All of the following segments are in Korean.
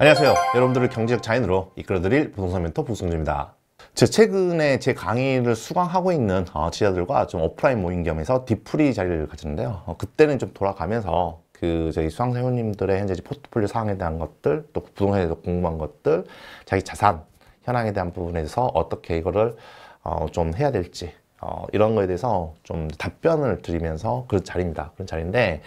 안녕하세요 여러분들을 경제적 자인으로 이끌어드릴 부동산 멘토 부승주입니다 제 최근에 제 강의를 수강하고 있는 어, 지자들과 좀 오프라인 모임 겸해서 디프리 자리를 가졌는데요 어, 그때는 좀 돌아가면서 그 저희 수강생 회원님들의 현재 포트폴리오 사항에 대한 것들 또 부동산에 대해서 궁금한 것들 자기 자산 현황에 대한 부분에 대해서 어떻게 이거를 어, 좀 해야 될지 어, 이런 거에 대해서 좀 답변을 드리면서 그런 자리입니다 그런 자리인데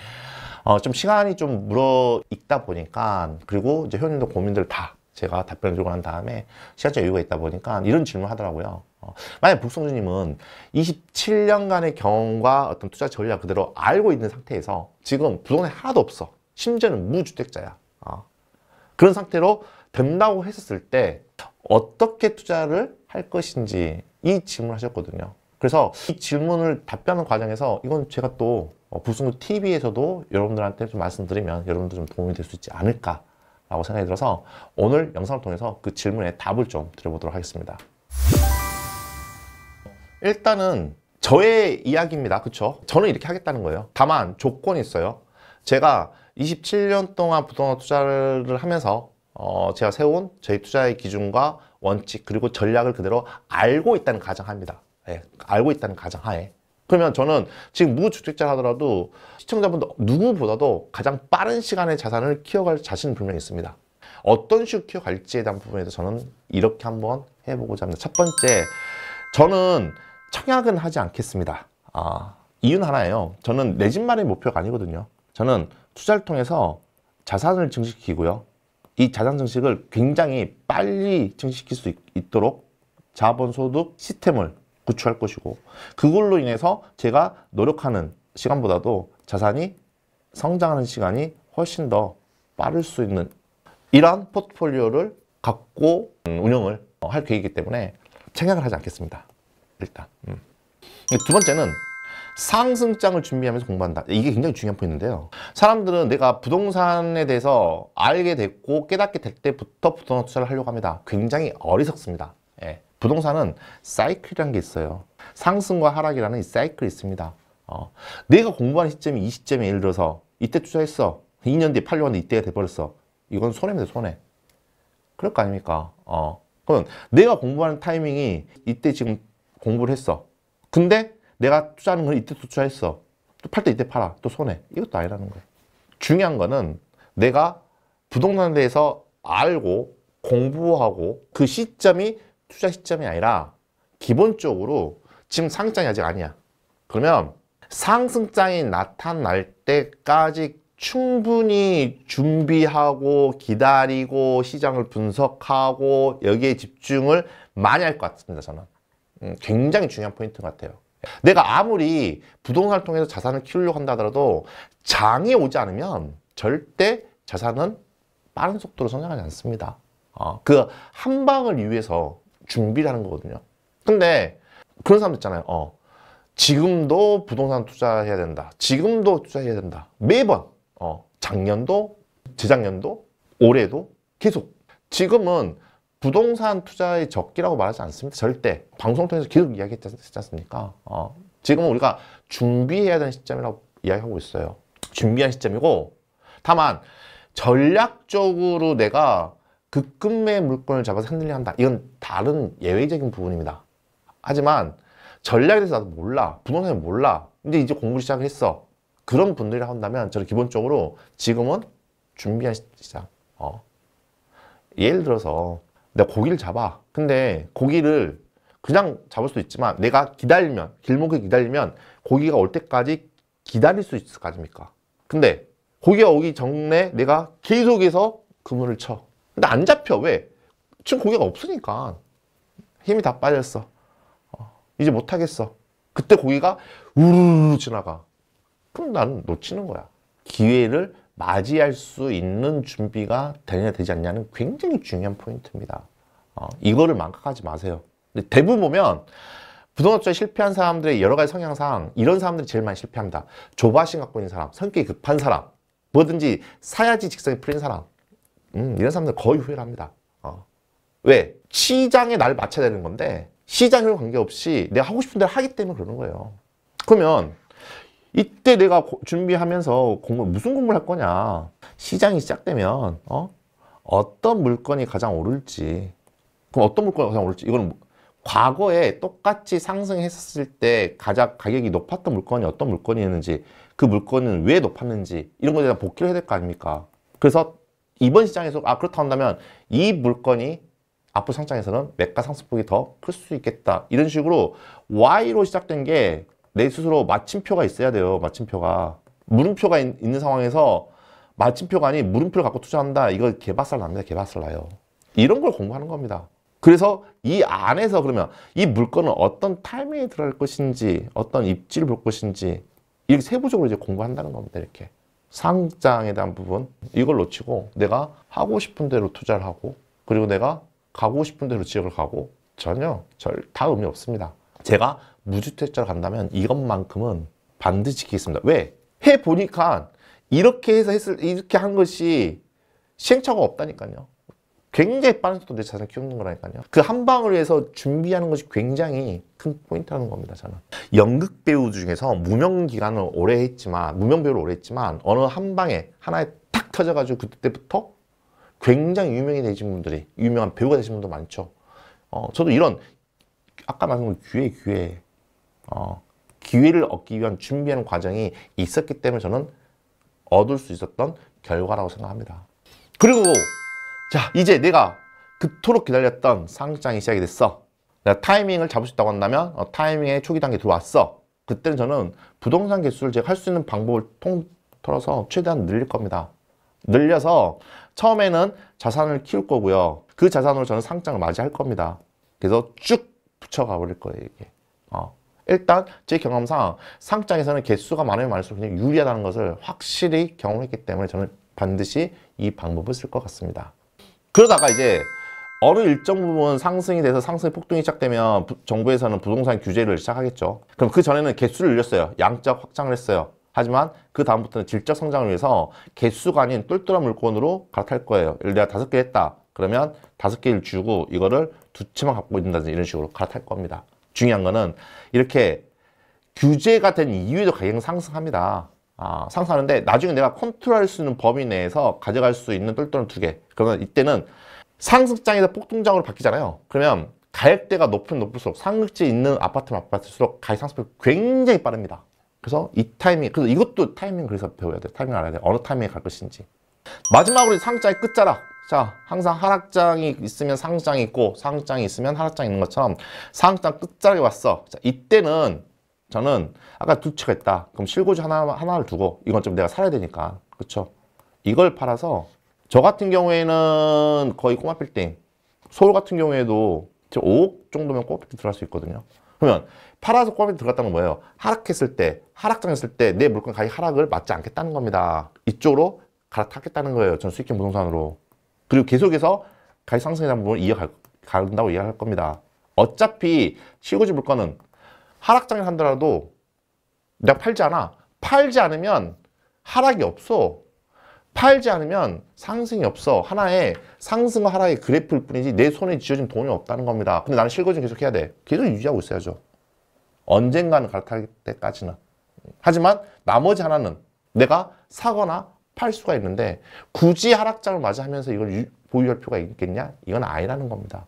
어, 좀 시간이 좀 물어 있다 보니까 그리고 이제 회원님도 고민들 다 제가 답변을 들고 난 다음에 시간적 여유가 있다 보니까 이런 질문 을 하더라고요. 어, 만약 북성주님은 27년간의 경험과 어떤 투자 전략 그대로 알고 있는 상태에서 지금 부동산이 하나도 없어. 심지어는 무주택자야. 어, 그런 상태로 된다고 했었을 때 어떻게 투자를 할 것인지 이 질문을 하셨거든요. 그래서 이 질문을 답변하는 과정에서 이건 제가 또 어, 부승 TV에서도 여러분들한테 좀 말씀드리면 여러분들 좀 도움이 될 수 있지 않을까 라고 생각이 들어서 오늘 영상을 통해서 그 질문에 답을 좀 드려보도록 하겠습니다. 일단은 저의 이야기입니다. 그쵸? 저는 이렇게 하겠다는 거예요. 다만 조건이 있어요. 제가 27년 동안 부동산 투자를 하면서 어, 제가 세운 저희 투자의 기준과 원칙 그리고 전략을 그대로 알고 있다는 가정합니다. 예, 알고 있다는 가정하에 그러면 저는 지금 무주택자 하더라도 시청자분들 누구보다도 가장 빠른 시간에 자산을 키워갈 자신은 분명히 있습니다. 어떤 식으로 키워갈지에 대한 부분에서 저는 이렇게 한번 해보고자 합니다. 첫 번째, 저는 청약은 하지 않겠습니다. 아, 이유는 하나예요. 저는 내 집 마련이 목표가 아니거든요. 저는 투자를 통해서 자산을 증식시키고요. 이 자산 증식을 굉장히 빨리 증식시킬 수 있, 도록 자본소득 시스템을 구축할 것이고 그걸로 인해서 제가 노력하는 시간보다도 자산이 성장하는 시간이 훨씬 더 빠를 수 있는 이러한 포트폴리오를 갖고 음, 운영을 할 계획이기 때문에 생각을 하지 않겠습니다. 일단 음. 두 번째는 상승장을 준비하면서 공부한다. 이게 굉장히 중요한 포인트인데요. 사람들은 내가 부동산에 대해서 알게 됐고 깨닫게 될 때부터 부동산 투자를 하려고 합니다. 굉장히 어리석습니다. 부동산은 사이클이라는 게 있어요. 상승과 하락이라는 이 사이클이 있습니다. 어, 내가 공부하는 시점이 이 시점에 예를 들어서 이때 투자했어. 2년 뒤에 팔려고 하는데 이때가 돼버렸어. 이건 손해입니다, 손해. 그럴 거 아닙니까? 어. 그럼 내가 공부하는 타이밍이 이때 지금 공부를 했어. 근데 내가 투자하는 건 이때 투자했어. 또 팔 때 이때 팔아. 또 손해. 이것도 아니라는 거예요. 중요한 거는 내가 부동산에 대해서 알고 공부하고 그 시점이 투자 시점이 아니라 기본적으로 지금 상승장이 아직 아니야. 그러면 상승장이 나타날 때까지 충분히 준비하고 기다리고 시장을 분석하고 여기에 집중을 많이 할 것 같습니다. 저는 음, 굉장히 중요한 포인트 같아요. 내가 아무리 부동산을 통해서 자산을 키우려고 한다 하더라도 장이 오지 않으면 절대 자산은 빠른 속도로 성장하지 않습니다. 어, 그한 방을 위해서 준비라는 거거든요. 근데 그런 사람 있잖아요. 어. 지금도 부동산 투자해야 된다. 지금도 투자해야 된다. 매번 어. 작년도, 재작년도, 올해도 계속. 지금은 부동산 투자의 적기라고 말하지 않습니다. 절대. 방송 통해서 계속 이야기했지 않습니까? 어. 지금은 우리가 준비해야 되는 시점이라고 이야기하고 있어요. 준비한 시점이고 다만 전략적으로 내가 극금매 물건을 잡아서 흔들려 한다. 이건 다른 예외적인 부분입니다. 하지만 전략에 대해서 나도 몰라. 부동산에 몰라. 근데 이제 공부 시작을 했어. 그런 분들이 한다면 저는 기본적으로 지금은 준비한시장 어. 예를 들어서 내가 고기를 잡아. 근데 고기를 그냥 잡을 수도 있지만 내가 기다리면 길목에 기다리면 고기가 올 때까지 기다릴 수 있을 거 아닙니까? 근데 고기가 오기 전에 내가 계속해서 그물을 쳐. 근데 안 잡혀. 왜? 지금 고기가 없으니까. 힘이 다 빠졌어. 어, 이제 못하겠어. 그때 고기가 우르르 지나가. 그럼 나는 놓치는 거야. 기회를 맞이할 수 있는 준비가 되냐 되지 않냐는 굉장히 중요한 포인트입니다. 어, 이거를 망각하지 마세요. 대부분 보면 부동업자에 실패한 사람들의 여러 가지 성향상 이런 사람들이 제일 많이 실패합니다. 조바심 갖고 있는 사람, 성격이 급한 사람, 뭐든지 사야지 직성이 풀린 사람, 음, 이런 사람들 거의 후회를 합니다. 어. 왜? 시장에 날 맞춰야 되는 건데 시장과 관계없이 내가 하고 싶은 대로 하기 때문에 그러는 거예요. 그러면 이때 내가 고, 준비하면서 공부 무슨 공부를 할 거냐? 시장이 시작되면 어? 어떤 물건이 가장 오를지 그럼 어떤 물건이 가장 오를지 이거는 뭐, 과거에 똑같이 상승했었을 때 가장 가격이 높았던 물건이 어떤 물건이었는지 그 물건은 왜 높았는지 이런 거에 대한 복귀를 해야 될 거 아닙니까? 그래서 이번 시장에서 아 그렇다 한다면 이 물건이 앞으로 상장에서는 매가 상승폭이 더 클 수 있겠다 이런 식으로 Y로 시작된 게 내 스스로 마침표가 있어야 돼요 마침표가 물음표가 있, 는 상황에서 마침표가 아닌 물음표를 갖고 투자한다 이걸 개박살 납니다 개발살 나요 이런 걸 공부하는 겁니다 그래서 이 안에서 그러면 이 물건은 어떤 타이밍에 들어갈 것인지 어떤 입지를 볼 것인지 이렇게 세부적으로 이제 공부한다는 겁니다 이렇게 상장에 대한 부분 이걸 놓치고 내가 하고 싶은 대로 투자를 하고 그리고 내가 가고 싶은 대로 지역을 가고 전혀 절다 의미 없습니다. 제가 무주택자로 간다면 이것만큼은 반드시 지키겠습니다. 왜? 해보니까 이렇게 해서 했을 이렇게 한 것이 시행착오가 없다니까요. 굉장히 빠른 속도로 내 자세를 키우는 거라니까요. 그 한 방을 위해서 준비하는 것이 굉장히 큰 포인트라는 겁니다, 저는. 연극 배우 중에서 무명 기간을 오래 했지만, 무명 배우를 오래 했지만, 어느 한 방에 하나에 탁 터져가지고 그때부터 굉장히 유명이 되신 분들이, 유명한 배우가 되신 분도 많죠. 어, 저도 이런, 아까 말씀드린 기회, 기회, 어, 기회를 얻기 위한 준비하는 과정이 있었기 때문에 저는 얻을 수 있었던 결과라고 생각합니다. 그리고 자 이제 내가 그토록 기다렸던 상장이 시작이 됐어 내가 타이밍을 잡을 수 있다고 한다면 어, 타이밍의 초기 단계 들어왔어 그때는 저는 부동산 개수를 제가 할 수 있는 방법을 통틀어서 최대한 늘릴 겁니다 늘려서 처음에는 자산을 키울 거고요 그 자산으로 저는 상장을 맞이할 겁니다 그래서 쭉 붙여가 버릴 거예요 이게 어. 일단 제 경험상 상장에서는 개수가 많으면 많을수록 그냥 유리하다는 것을 확실히 경험했기 때문에 저는 반드시 이 방법을 쓸 것 같습니다 그러다가 이제 어느 일정 부분 상승이 돼서 상승의 폭등이 시작되면 부, 정부에서는 부동산 규제를 시작하겠죠. 그럼 그 전에는 개수를 늘렸어요. 양적 확장을 했어요. 하지만 그 다음부터는 질적 성장을 위해서 개수가 아닌 똘똘한 물건으로 갈아탈 거예요. 예를 들어 다섯 개 했다. 그러면 다섯 개를 주고 이거를 두 채만 갖고 있는다든지 이런 식으로 갈아탈 겁니다. 중요한 거는 이렇게 규제가 된 이유에도 가격 상승합니다. 아, 상승하는데 나중에 내가 컨트롤할 수 있는 범위 내에서 가져갈 수 있는 똘똘은 두 개. 그러면 이때는 상승장에서 폭등장으로 바뀌잖아요. 그러면 가액대가 높으면 높을수록 상급지에 있는 아파트만 아파트일수록 가액 상승폭이 굉장히 빠릅니다. 그래서 이 타이밍, 그래서 이것도 타이밍 그래서 배워야 돼. 타이밍 알아야 돼. 어느 타이밍에 갈 것인지. 마지막으로 상장의 끝자락. 자, 항상 하락장이 있으면 상장이 있고 상장이 있으면 하락장이 있는 것처럼 상장 끝자락에 왔어. 자, 이때는 저는 아까 두채가 있다. 그럼 실고지 하나, 하나를 두고 이건 좀 내가 살아야 되니까. 그쵸? 이걸 팔아서 저 같은 경우에는 거의 꼬마빌딩 서울 같은 경우에도 5억 정도면 꼬마빌딩 들어갈 수 있거든요. 그러면 팔아서 꼬마빌딩 들어갔다는 거예요. 하락했을 때, 하락장했을 때 내 물건 가격 하락을 맞지 않겠다는 겁니다. 이쪽으로 갈아타겠다는 거예요. 전 수익형 부동산으로. 그리고 계속해서 가격 상승이라는 부분을 이어간다고 갈 이해할 겁니다. 어차피 실고지 물건은 하락장에 산더라도 내가 팔지 않아. 팔지 않으면 하락이 없어. 팔지 않으면 상승이 없어. 하나의 상승과 하락의 그래프일 뿐이지 내 손에 쥐어진 돈이 없다는 겁니다. 근데 나는 실거진 계속 해야 돼. 계속 유지하고 있어야죠. 언젠가는 갈아탈 때까지는. 하지만 나머지 하나는 내가 사거나 팔 수가 있는데 굳이 하락장을 맞이하면서 이걸 유, 보유할 필요가 있겠냐? 이건 아니라는 겁니다.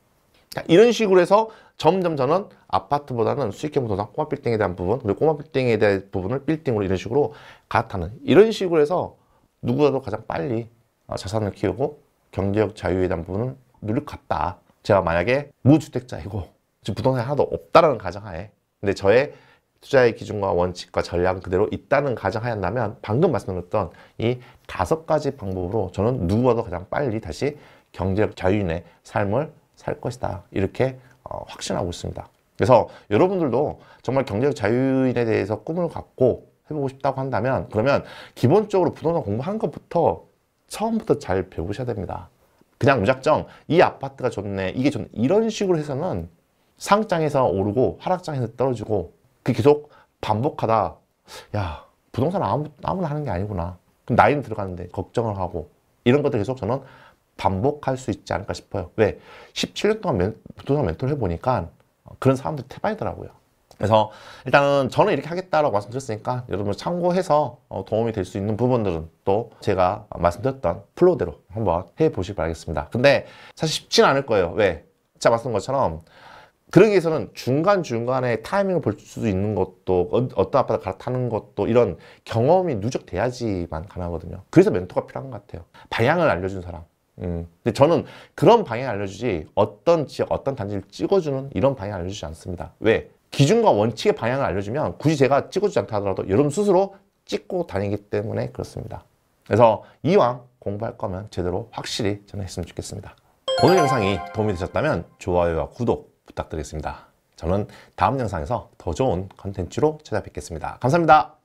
이런 식으로 해서 점점 저는 아파트보다는 수익형 부동 꼬마 빌딩에 대한 부분 그리고 꼬마 빌딩에 대한 부분을 빌딩으로 이런 식으로 갈아타는 이런 식으로 해서 누구라도 가장 빨리 어, 자산을 키우고 경제적 자유에 대한 부분을 누릴 것 같다 제가 만약에 무주택자이고 지금 부동산이 하나도 없다라는 가정하에 근데 저의 투자의 기준과 원칙과 전략 은 그대로 있다는 가정하였다면 방금 말씀드렸던 이 다섯 가지 방법으로 저는 누구와도 가장 빨리 다시 경제적 자유인의 삶을 살 것이다 이렇게 어, 확신하고 있습니다 그래서 여러분들도 정말 경제적 자유인에 대해서 꿈을 갖고 해보고 싶다고 한다면 그러면 기본적으로 부동산 공부한 것부터 처음부터 잘 배우셔야 됩니다 그냥 무작정 이 아파트가 좋네 이게 좋네 이런 식으로 해서는 상장에서 오르고 하락장에서 떨어지고 그 계속 반복하다 야 부동산 아무, 아무나 하는 게 아니구나 그럼 나이는 들어가는데 걱정을 하고 이런 것들 계속 저는 반복할 수 있지 않을까 싶어요. 왜? 17년 동안 멘, 부동산 멘토를 해보니까 그런 사람들 태반이더라고요. 그래서 일단은 저는 이렇게 하겠다라고 말씀드렸으니까 여러분 참고해서 어, 도움이 될 수 있는 부분들은 또 제가 말씀드렸던 플로대로 한번 해보시기 바라겠습니다. 근데 사실 쉽진 않을 거예요. 왜? 제가 말씀 것처럼 그러기 위해서는 중간중간에 타이밍을 볼 수 있는 것도 어, 어떤 아파트 갈아타는 것도 이런 경험이 누적돼야지만 가능하거든요. 그래서 멘토가 필요한 것 같아요. 방향을 알려준 사람. 음. 근데 저는 그런 방향 알려주지 어떤 지역 어떤 단지를 찍어주는 이런 방향 알려주지 않습니다. 왜? 기준과 원칙의 방향을 알려주면 굳이 제가 찍어주지 않다 하더라도 여러분 스스로 찍고 다니기 때문에 그렇습니다. 그래서 이왕 공부할 거면 제대로 확실히 전화 했으면 좋겠습니다. 오늘 영상이 도움이 되셨다면 좋아요와 구독 부탁드리겠습니다. 저는 다음 영상에서 더 좋은 컨텐츠로 찾아뵙겠습니다. 감사합니다.